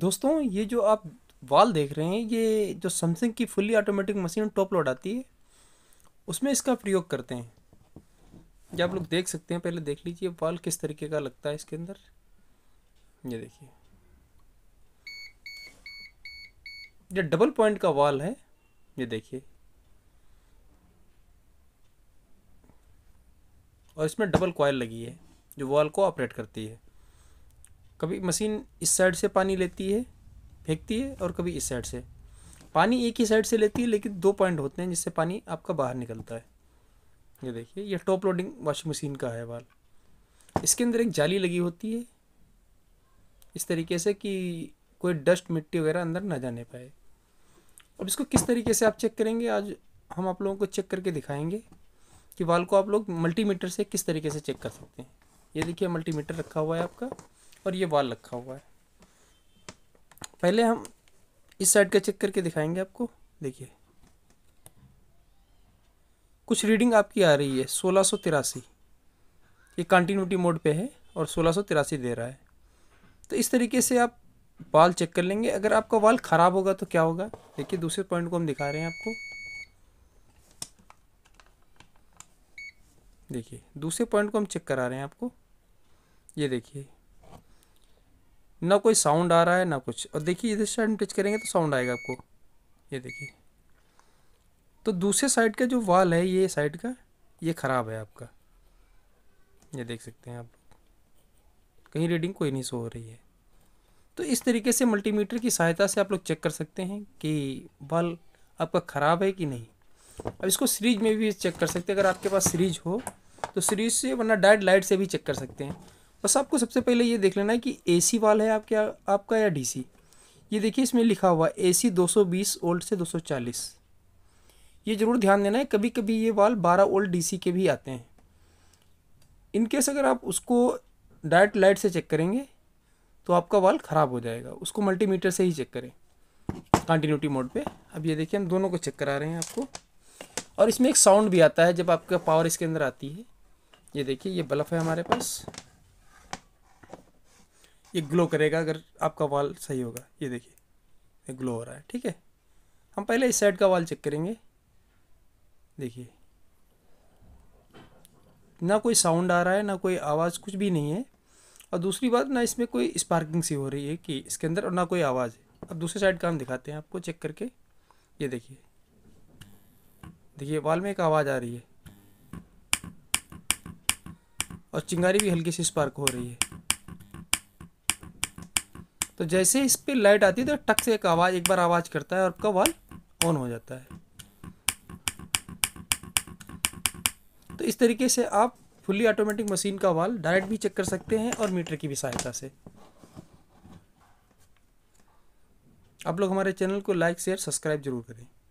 दोस्तों ये जो आप वाल देख रहे हैं ये जो सैमसंग की fully automatic machine top load आती है उसमें इसका प्रयोग करते हैं जब आप लोग देख सकते हैं पहले देख लीजिए वाल किस तरीके का लगता है इसके अंदर ये देखिए ये डबल पॉइंट का वाल है ये देखिए और इसमें डबल कॉयल लगी है जो वाल को ऑपरेट करती है कभी मशीन इस साइड से पानी लेती है फेंकती है और कभी इस साइड से पानी एक ही साइड से लेती है लेकिन दो पॉइंट होते हैं जिससे पानी आपका बाहर निकलता है ये देखिए ये टॉप लोडिंग वॉशिंग मशीन का है बाल इसके अंदर एक जाली लगी होती है इस तरीके से कि कोई डस्ट मिट्टी वगैरह अंदर ना जाने पाए अब इसको किस तरीके से आप चेक करेंगे आज हम आप लोगों को चेक करके दिखाएंगे कि वाल को आप लोग मल्टीमीटर से किस तरीके से चेक कर सकते हैं ये देखिए मल्टीमीटर रखा हुआ है आपका और ये वाल रखा हुआ है पहले हम इस साइड का चेक करके दिखाएंगे आपको देखिए कुछ रीडिंग आपकी आ रही है सोलह सौ तिरासी ये कंटिन्यूटी मोड पे है और सोलह सौ तिरासी दे रहा है तो इस तरीके से आप बाल चेक कर लेंगे अगर आपका बाल ख़राब होगा तो क्या होगा देखिए दूसरे पॉइंट को हम दिखा रहे हैं आपको देखिए दूसरे पॉइंट को हम चेक करा रहे हैं आपको ये देखिए ना कोई साउंड आ रहा है ना कुछ और देखिए इधर साइड टच करेंगे तो साउंड आएगा आपको ये देखिए तो दूसरे साइड का जो वाल है ये साइड का ये ख़राब है आपका ये देख सकते हैं आप कहीं रीडिंग कोई नहीं सो हो रही है तो इस तरीके से मल्टीमीटर की सहायता से आप लोग चेक कर सकते हैं कि वाल आपका ख़राब है कि नहीं अब इसको सीरीज में भी चेक कर सकते हैं अगर आपके पास सीरीज हो तो सीरीज से वरना डायरेक्ट लाइट से भी चेक कर सकते हैं बस आपको सबसे पहले ये देख लेना है कि ए सी वाल है आपका आपका या डी सी ये देखिए इसमें लिखा हुआ ए सी दो सौ बीस ओल्ट से दो सौ चालीस ये ज़रूर ध्यान देना है कभी कभी ये वाल बारह ओल्ट डी सी के भी आते हैं इनकेस अगर आप उसको डायरेक्ट लाइट से चेक करेंगे तो आपका वाल ख़राब हो जाएगा उसको मल्टीमीटर से ही चेक करें कंटिन्यूटी मोड पे अब ये देखिए हम दोनों को चेक करा रहे हैं आपको और इसमें एक साउंड भी आता है जब आपका पावर इसके अंदर आती है ये देखिए ये बल्ब है हमारे पास ये ग्लो करेगा अगर आपका वाल सही होगा ये देखिए ये ग्लो हो रहा है ठीक है हम पहले इस साइड का वाल चेक करेंगे देखिए ना कोई साउंड आ रहा है ना कोई आवाज़ कुछ भी नहीं है और दूसरी बात ना इसमें कोई स्पार्किंग सी हो रही है कि इसके अंदर और ना कोई आवाज़ है अब दूसरे साइड का हम दिखाते हैं आपको चेक करके ये देखिए देखिए वाल में एक आवाज़ आ रही है और चिंगारी भी हल्की सी स्पार्क हो रही है तो जैसे इस पर लाइट आती है तो टक से एक आवाज़ एक बार आवाज़ करता है और आपका वाल ऑन हो जाता है तो इस तरीके से आप फुली ऑटोमेटिक मशीन का वाल डायरेक्ट भी चेक कर सकते हैं और मीटर की भी सहायता से आप लोग हमारे चैनल को लाइक शेयर सब्सक्राइब जरूर करें